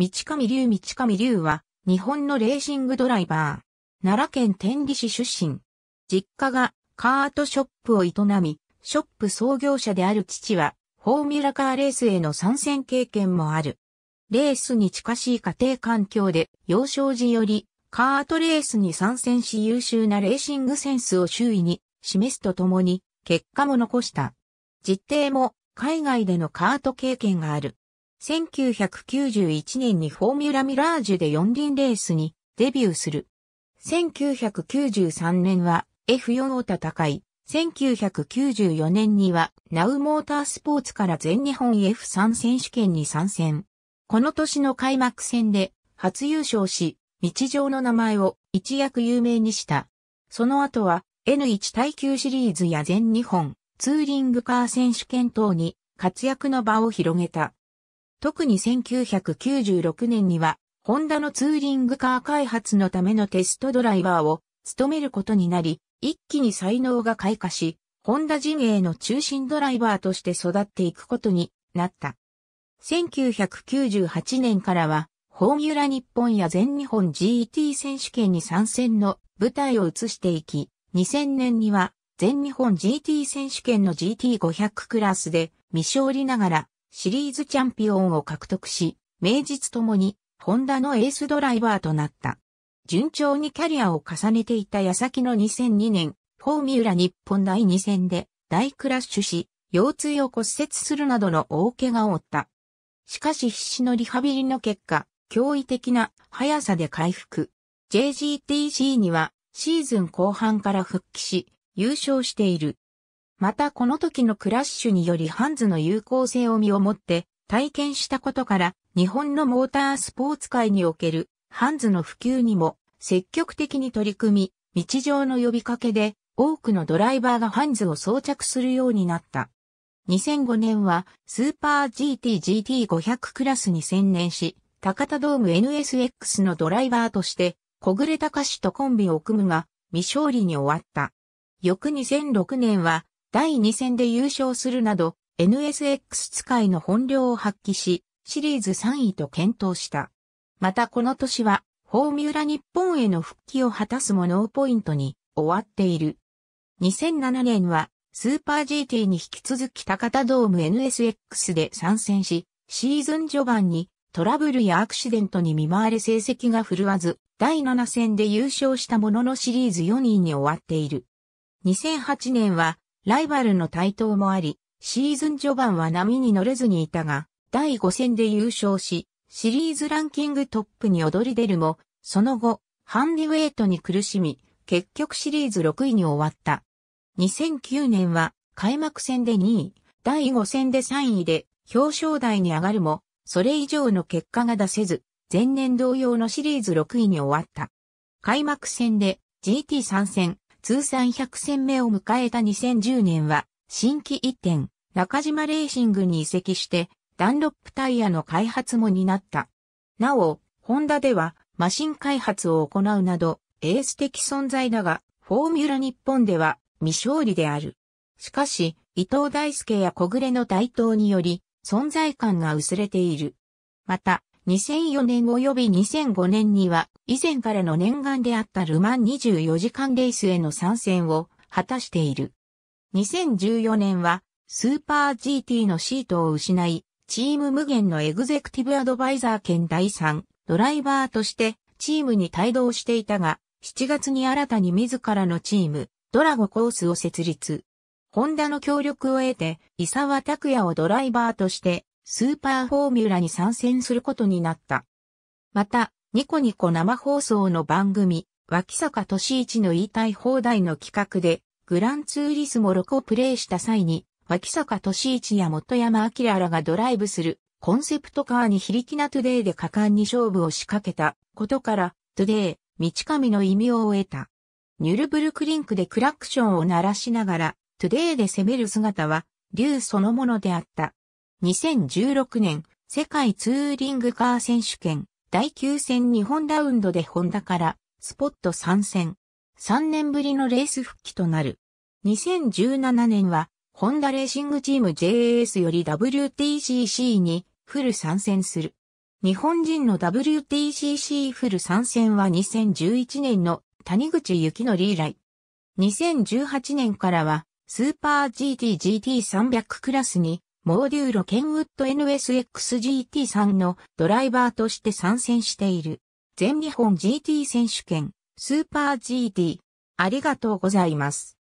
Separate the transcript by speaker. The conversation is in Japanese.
Speaker 1: 道上龍道上龍は、日本のレーシングドライバー。奈良県天理市出身。実家がカートショップを営み、ショップ創業者である父は、フォーミュラカーレースへの参戦経験もある。レースに近しい家庭環境で、幼少時より、カートレースに参戦し優秀なレーシングセンスを周囲に示すとともに、結果も残した。実定も海外でのカート経験がある。1991年にフォーミュラミラージュで四輪レースにデビューする。1993年は F4 を戦い、1994年にはナウモータースポーツから全日本 F3 選手権に参戦。この年の開幕戦で初優勝し、日常の名前を一躍有名にした。その後は N1 耐久シリーズや全日本ツーリングカー選手権等に活躍の場を広げた。特に1996年には、ホンダのツーリングカー開発のためのテストドライバーを務めることになり、一気に才能が開花し、ホンダ陣営の中心ドライバーとして育っていくことになった。1998年からは、フォーミュラ日本や全日本 GT 選手権に参戦の舞台を移していき、2000年には全日本 GT 選手権の GT500 クラスで未勝利ながらシリーズチャンピオンを獲得し、名実ともに、ホンダのエースドライバーとなった。順調にキャリアを重ねていた矢先の2002年、フォーミュラ日本第2戦で大クラッシュし、腰椎を骨折するなどの大怪我を負った。しかし必死のリハビリの結果、驚異的な速さで回復。JGTC にはシーズン後半から復帰し、優勝している。またこの時のクラッシュによりハンズの有効性を身をもって体験したことから日本のモータースポーツ界におけるハンズの普及にも積極的に取り組み、日常の呼びかけで多くのドライバーがハンズを装着するようになった。2005年はスーパー GT-GT500 クラスに専念し、高田ドーム NSX のドライバーとして小暮隆とコンビを組むが未勝利に終わった。翌2006年は第2戦で優勝するなど、NSX 使いの本領を発揮し、シリーズ3位と検討した。またこの年は、フォーミュラ日本への復帰を果たすもノーポイントに終わっている。2007年は、スーパー GT に引き続き高田ドーム NSX で参戦し、シーズン序盤にトラブルやアクシデントに見舞われ成績が振るわず、第7戦で優勝したもののシリーズ4位に終わっている。2008年はライバルの台頭もあり、シーズン序盤は波に乗れずにいたが、第5戦で優勝し、シリーズランキングトップに躍り出るも、その後、ハンディウェイトに苦しみ、結局シリーズ6位に終わった。2009年は開幕戦で2位、第5戦で3位で表彰台に上がるも、それ以上の結果が出せず、前年同様のシリーズ6位に終わった。開幕戦で GT3 戦、通算100戦目を迎えた2010年は、新規一点、中島レーシングに移籍して、ダンロップタイヤの開発も担った。なお、ホンダでは、マシン開発を行うなど、エース的存在だが、フォーミュラ日本では未勝利である。しかし、伊藤大輔や小暮の台頭により、存在感が薄れている。また、2004年及び2005年には、以前からの念願であったルマン24時間レースへの参戦を果たしている。2014年は、スーパー GT のシートを失い、チーム無限のエグゼクティブアドバイザー兼第3、ドライバーとしてチームに帯同していたが、7月に新たに自らのチーム、ドラゴコースを設立。ホンダの協力を得て、伊沢拓也をドライバーとしてスーパーフォーミュラに参戦することになった。また、ニコニコ生放送の番組、脇坂俊一の言いたい放題の企画で、グランツーリスモ6をプレイした際に、脇坂俊一や元山明らがドライブするコンセプトカーに非力なトゥデイで果敢に勝負を仕掛けたことから、トゥデイ、道神の異名を得た。ニュルブルクリンクでクラクションを鳴らしながら、トゥデイで攻める姿は、竜そのものであった。2016年、世界ツーリングカー選手権、第9戦日本ラウンドでホンダから、スポット参戦。3年ぶりのレース復帰となる。2017年は、ホンダレーシングチーム JAS より WTCC にフル参戦する。日本人の WTCC フル参戦は2011年の谷口幸則以来。2018年からは、スーパー GT GT300 クラスにモーデューロ・ケンウッド NSXGT3 のドライバーとして参戦している。全日本 GT 選手権、スーパー GT。ありがとうございます。